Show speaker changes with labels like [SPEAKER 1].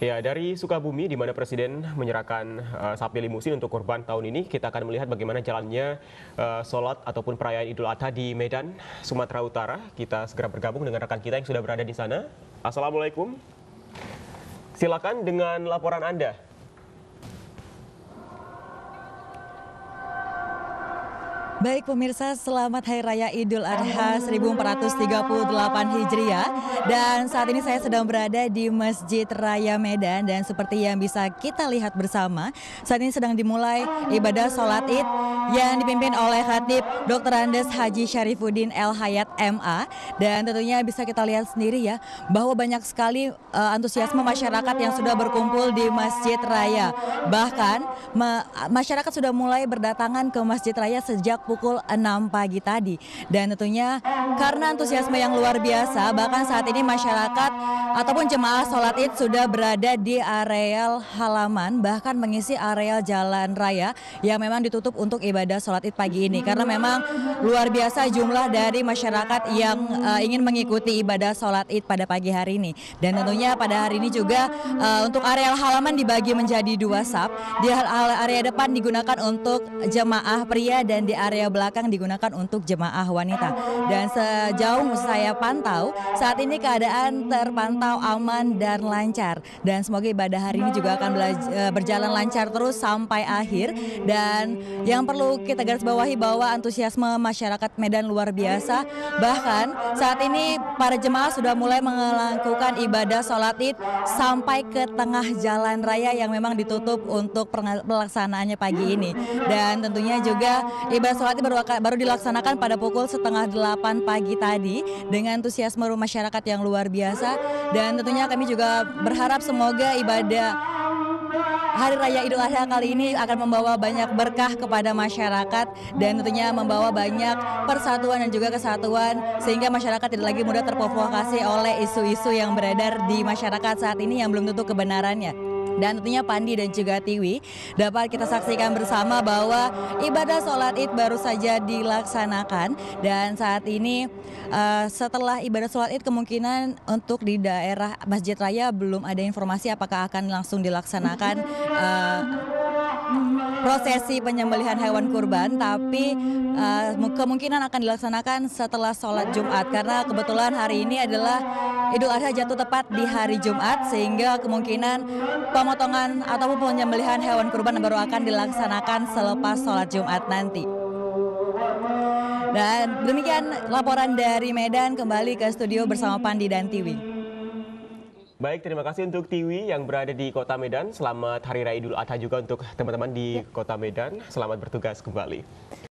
[SPEAKER 1] Ya, dari Sukabumi di mana Presiden menyerahkan uh, sapi limusin untuk korban tahun ini, kita akan melihat bagaimana jalannya uh, sholat ataupun perayaan Idul Adha di Medan, Sumatera Utara. Kita segera bergabung dengan rekan kita yang sudah berada di sana. Assalamualaikum. Silakan dengan laporan Anda.
[SPEAKER 2] Baik pemirsa, selamat Hari Raya Idul Adha 1438 Hijriah. Dan saat ini saya sedang berada di Masjid Raya Medan dan seperti yang bisa kita lihat bersama, saat ini sedang dimulai ibadah sholat Id yang dipimpin oleh Khatib Dr. Andes Haji Syarifuddin El Hayat MA. Dan tentunya bisa kita lihat sendiri ya bahwa banyak sekali uh, antusiasme masyarakat yang sudah berkumpul di Masjid Raya. Bahkan ma masyarakat sudah mulai berdatangan ke Masjid Raya sejak pukul 6 pagi tadi. Dan tentunya karena antusiasme yang luar biasa, bahkan saat ini masyarakat ataupun jemaah sholat id sudah berada di areal halaman, bahkan mengisi areal jalan raya yang memang ditutup untuk ibadah sholat id pagi ini. Karena memang luar biasa jumlah dari masyarakat yang uh, ingin mengikuti ibadah sholat id pada pagi hari ini. Dan tentunya pada hari ini juga uh, untuk areal halaman dibagi menjadi dua sub. Di area depan digunakan untuk jemaah pria dan di area area belakang digunakan untuk jemaah wanita. Dan sejauh saya pantau, saat ini keadaan terpantau aman dan lancar. Dan semoga ibadah hari ini juga akan eh, berjalan lancar terus sampai akhir. Dan yang perlu kita garis bawahi bahwa antusiasme masyarakat Medan luar biasa. Bahkan saat ini para jemaah sudah mulai melakukan ibadah sholat id sampai ke tengah jalan raya yang memang ditutup untuk pelaksanaannya pagi ini. Dan tentunya juga ibadah sholat Megawati baru, baru dilaksanakan pada pukul setengah delapan pagi tadi dengan antusiasme masyarakat yang luar biasa dan tentunya kami juga berharap semoga ibadah
[SPEAKER 1] Hari Raya Idul Adha kali ini
[SPEAKER 2] akan membawa banyak berkah kepada masyarakat dan tentunya membawa banyak persatuan dan juga kesatuan sehingga masyarakat tidak lagi mudah terprovokasi oleh isu-isu yang beredar di masyarakat saat ini yang belum tentu kebenarannya. Dan tentunya Pandi dan juga Tiwi dapat kita saksikan bersama bahwa ibadah sholat id baru saja dilaksanakan dan saat ini uh, setelah ibadah sholat id kemungkinan untuk di daerah Masjid Raya belum ada informasi apakah akan langsung dilaksanakan uh, prosesi penyembelihan hewan kurban, tapi uh, kemungkinan akan dilaksanakan setelah sholat Jumat karena kebetulan hari ini adalah Idul Adha jatuh tepat di hari Jumat sehingga kemungkinan pemotongan ataupun penyembelihan hewan kurban baru akan dilaksanakan selepas sholat Jumat nanti. Dan demikian laporan dari Medan kembali ke studio bersama Pandi dan Tiwi.
[SPEAKER 1] Baik, terima kasih untuk Tiwi yang berada di Kota Medan. Selamat Hari Raya Idul Adha juga untuk teman-teman di ya. Kota Medan. Selamat bertugas kembali.